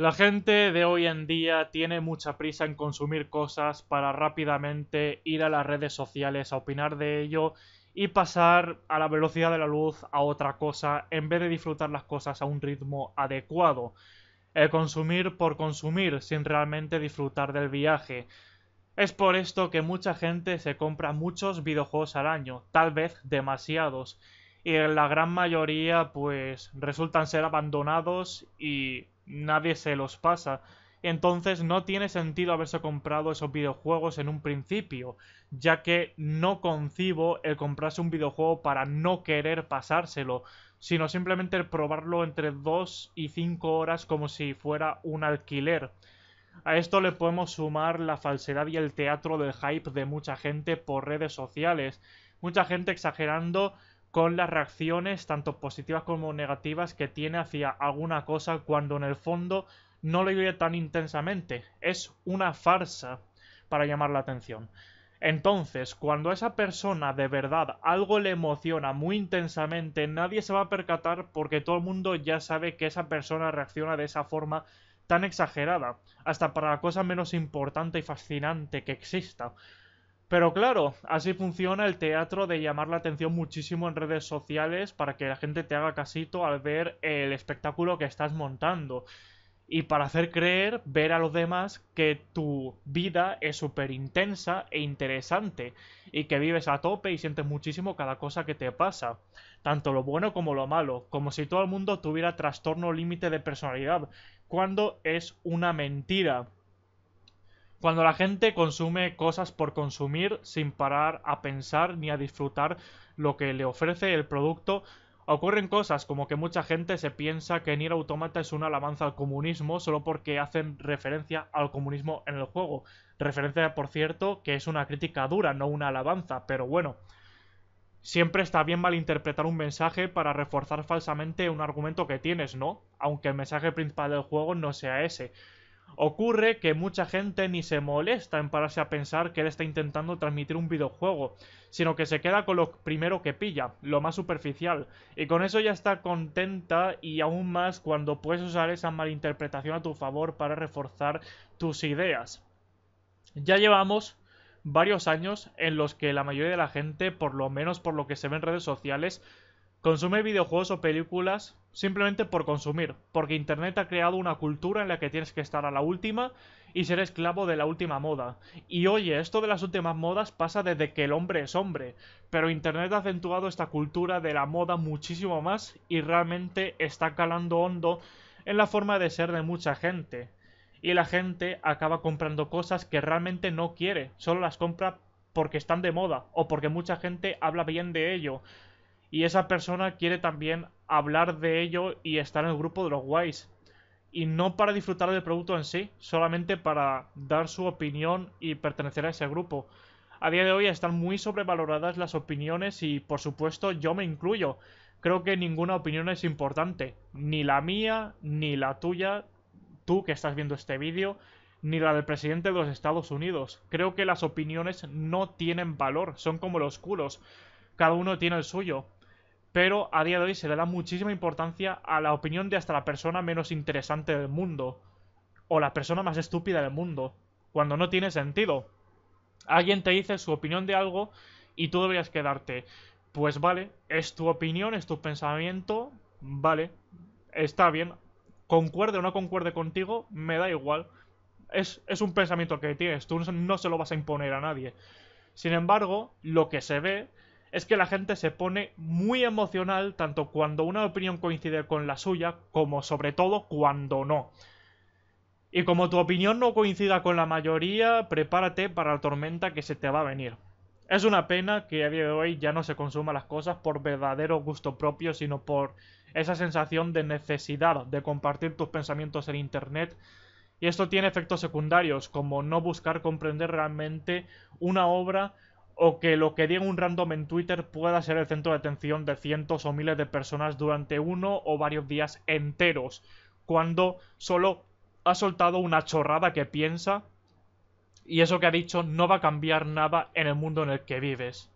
La gente de hoy en día tiene mucha prisa en consumir cosas para rápidamente ir a las redes sociales a opinar de ello y pasar a la velocidad de la luz a otra cosa en vez de disfrutar las cosas a un ritmo adecuado. El consumir por consumir sin realmente disfrutar del viaje. Es por esto que mucha gente se compra muchos videojuegos al año, tal vez demasiados, y en la gran mayoría pues resultan ser abandonados y nadie se los pasa. Entonces no tiene sentido haberse comprado esos videojuegos en un principio, ya que no concibo el comprarse un videojuego para no querer pasárselo, sino simplemente el probarlo entre 2 y 5 horas como si fuera un alquiler. A esto le podemos sumar la falsedad y el teatro del hype de mucha gente por redes sociales, mucha gente exagerando con las reacciones, tanto positivas como negativas, que tiene hacia alguna cosa cuando en el fondo no le vive tan intensamente. Es una farsa para llamar la atención. Entonces, cuando a esa persona de verdad algo le emociona muy intensamente, nadie se va a percatar porque todo el mundo ya sabe que esa persona reacciona de esa forma tan exagerada, hasta para la cosa menos importante y fascinante que exista. Pero claro, así funciona el teatro de llamar la atención muchísimo en redes sociales para que la gente te haga casito al ver el espectáculo que estás montando. Y para hacer creer, ver a los demás que tu vida es súper intensa e interesante y que vives a tope y sientes muchísimo cada cosa que te pasa, tanto lo bueno como lo malo, como si todo el mundo tuviera trastorno límite de personalidad, cuando es una mentira. Cuando la gente consume cosas por consumir sin parar a pensar ni a disfrutar lo que le ofrece el producto, ocurren cosas como que mucha gente se piensa que Nier Automata es una alabanza al comunismo solo porque hacen referencia al comunismo en el juego. Referencia, por cierto, que es una crítica dura, no una alabanza, pero bueno. Siempre está bien malinterpretar un mensaje para reforzar falsamente un argumento que tienes, ¿no? Aunque el mensaje principal del juego no sea ese. Ocurre que mucha gente ni se molesta en pararse a pensar que él está intentando transmitir un videojuego, sino que se queda con lo primero que pilla, lo más superficial, y con eso ya está contenta y aún más cuando puedes usar esa malinterpretación a tu favor para reforzar tus ideas. Ya llevamos varios años en los que la mayoría de la gente, por lo menos por lo que se ve en redes sociales, Consume videojuegos o películas simplemente por consumir, porque Internet ha creado una cultura en la que tienes que estar a la última y ser esclavo de la última moda. Y oye, esto de las últimas modas pasa desde que el hombre es hombre, pero Internet ha acentuado esta cultura de la moda muchísimo más y realmente está calando hondo en la forma de ser de mucha gente. Y la gente acaba comprando cosas que realmente no quiere, solo las compra porque están de moda o porque mucha gente habla bien de ello y esa persona quiere también hablar de ello y estar en el grupo de los guays. Y no para disfrutar del producto en sí, solamente para dar su opinión y pertenecer a ese grupo. A día de hoy están muy sobrevaloradas las opiniones y por supuesto yo me incluyo. Creo que ninguna opinión es importante, ni la mía, ni la tuya, tú que estás viendo este vídeo, ni la del presidente de los Estados Unidos. Creo que las opiniones no tienen valor, son como los culos. Cada uno tiene el suyo pero a día de hoy se le da muchísima importancia a la opinión de hasta la persona menos interesante del mundo o la persona más estúpida del mundo, cuando no tiene sentido. Alguien te dice su opinión de algo y tú deberías quedarte, pues vale, es tu opinión, es tu pensamiento, vale, está bien, concuerde o no concuerde contigo, me da igual. Es, es un pensamiento que tienes, tú no se lo vas a imponer a nadie. Sin embargo, lo que se ve es que la gente se pone muy emocional tanto cuando una opinión coincide con la suya como sobre todo cuando no. Y como tu opinión no coincida con la mayoría, prepárate para la tormenta que se te va a venir. Es una pena que a día de hoy ya no se consuman las cosas por verdadero gusto propio, sino por esa sensación de necesidad de compartir tus pensamientos en Internet. Y esto tiene efectos secundarios, como no buscar comprender realmente una obra o que lo que diga un random en Twitter pueda ser el centro de atención de cientos o miles de personas durante uno o varios días enteros, cuando solo ha soltado una chorrada que piensa y eso que ha dicho no va a cambiar nada en el mundo en el que vives.